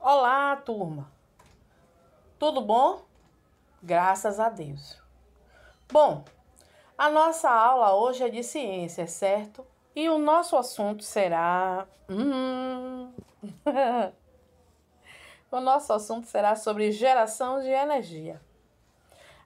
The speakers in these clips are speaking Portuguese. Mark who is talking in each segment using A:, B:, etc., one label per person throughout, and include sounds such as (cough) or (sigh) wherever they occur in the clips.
A: Olá, turma. Tudo bom? Graças a Deus. Bom, a nossa aula hoje é de ciências, certo? E o nosso assunto será. Hum... (laughs) o nosso assunto será sobre geração de energia.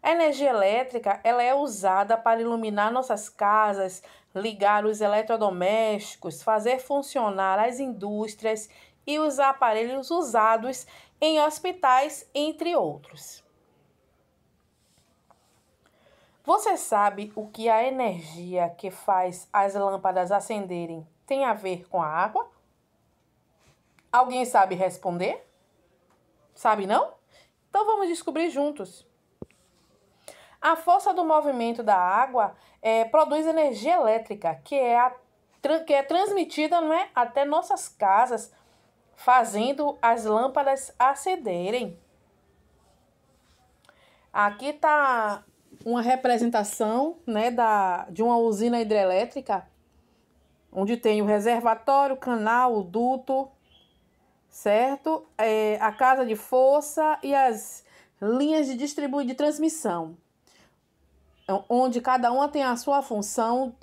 A: A energia elétrica ela é usada para iluminar nossas casas, ligar os eletrodomésticos, fazer funcionar as indústrias e os aparelhos usados em hospitais, entre outros. Você sabe o que a energia que faz as lâmpadas acenderem tem a ver com a água? Alguém sabe responder? Sabe não? Então vamos descobrir juntos. A força do movimento da água é, produz energia elétrica, que é, a, que é transmitida não é, até nossas casas fazendo as lâmpadas acederem. Aqui está uma representação né, da, de uma usina hidrelétrica, onde tem o reservatório, o canal, o duto, certo? É, a casa de força e as linhas de distribuição de transmissão, onde cada uma tem a sua função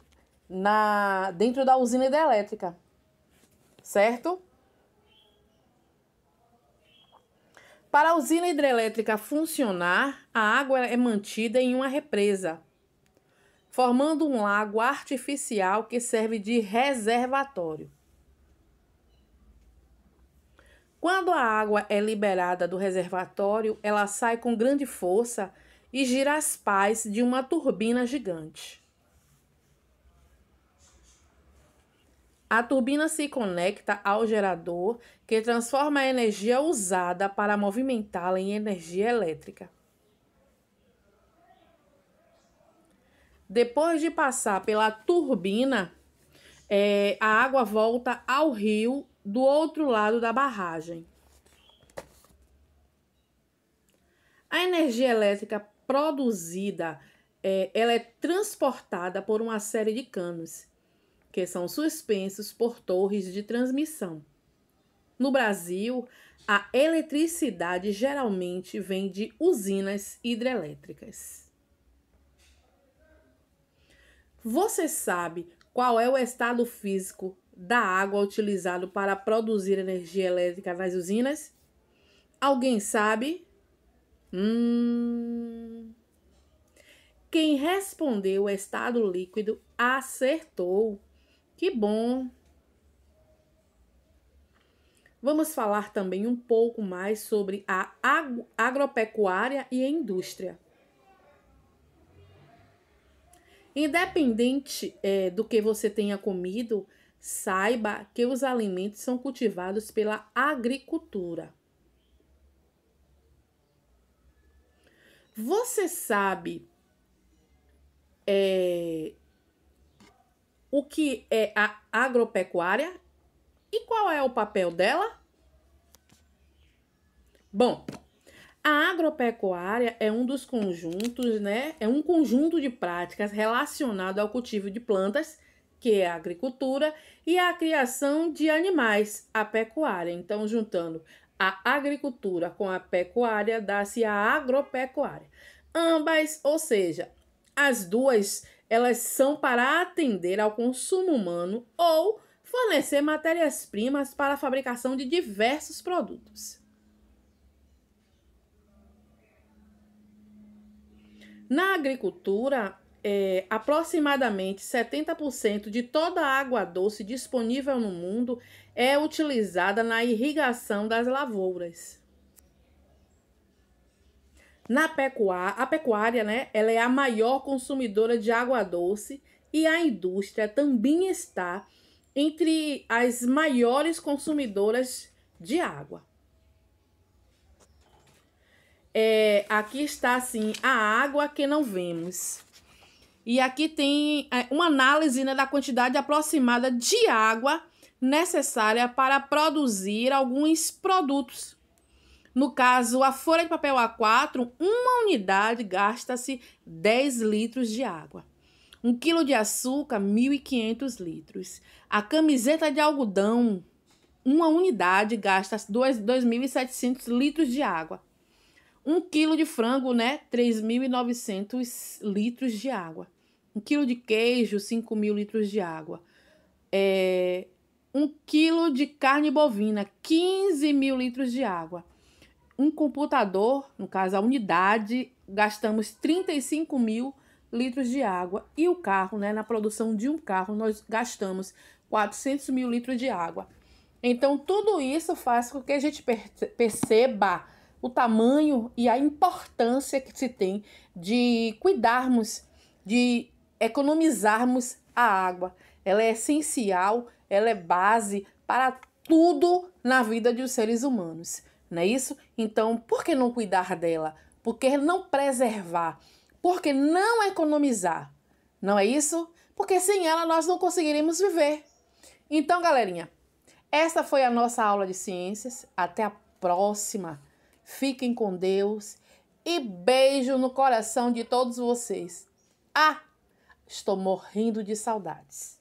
A: na dentro da usina hidrelétrica, certo? Para a usina hidrelétrica funcionar, a água é mantida em uma represa, formando um lago artificial que serve de reservatório. Quando a água é liberada do reservatório, ela sai com grande força e gira as pás de uma turbina gigante. A turbina se conecta ao gerador, que transforma a energia usada para movimentá-la em energia elétrica. Depois de passar pela turbina, é, a água volta ao rio do outro lado da barragem. A energia elétrica produzida é, ela é transportada por uma série de canos que são suspensos por torres de transmissão. No Brasil, a eletricidade geralmente vem de usinas hidrelétricas. Você sabe qual é o estado físico da água utilizado para produzir energia elétrica nas usinas? Alguém sabe? Hum. Quem respondeu o estado líquido acertou. Que bom! Vamos falar também um pouco mais sobre a agropecuária e a indústria. Independente é, do que você tenha comido, saiba que os alimentos são cultivados pela agricultura. Você sabe é, o que é a agropecuária e qual é o papel dela? Bom, a agropecuária é um dos conjuntos, né? É um conjunto de práticas relacionado ao cultivo de plantas, que é a agricultura, e à criação de animais, a pecuária. Então, juntando a agricultura com a pecuária, dá-se a agropecuária. Ambas, ou seja, as duas elas são para atender ao consumo humano ou fornecer matérias-primas para a fabricação de diversos produtos. Na agricultura, é, aproximadamente 70% de toda a água doce disponível no mundo é utilizada na irrigação das lavouras. Na pecuária, a pecuária, né, ela é a maior consumidora de água doce e a indústria também está entre as maiores consumidoras de água. É, aqui está assim a água que não vemos. E aqui tem é, uma análise né, da quantidade aproximada de água necessária para produzir alguns produtos. No caso, a folha de papel A4, uma unidade gasta-se 10 litros de água. um quilo de açúcar, 1.500 litros. A camiseta de algodão, uma unidade gasta 2.700 litros de água. um quilo de frango, né? 3.900 litros de água. um quilo de queijo, 5.000 litros de água. É, um quilo de carne bovina, 15 mil litros de água um computador, no caso a unidade, gastamos 35 mil litros de água e o carro, né, na produção de um carro, nós gastamos 400 mil litros de água. Então, tudo isso faz com que a gente perceba o tamanho e a importância que se tem de cuidarmos, de economizarmos a água. Ela é essencial, ela é base para tudo na vida dos seres humanos não é isso? Então, por que não cuidar dela? Por que não preservar? Por que não economizar? Não é isso? Porque sem ela nós não conseguiremos viver. Então, galerinha, essa foi a nossa aula de ciências. Até a próxima. Fiquem com Deus e beijo no coração de todos vocês. Ah, estou morrendo de saudades.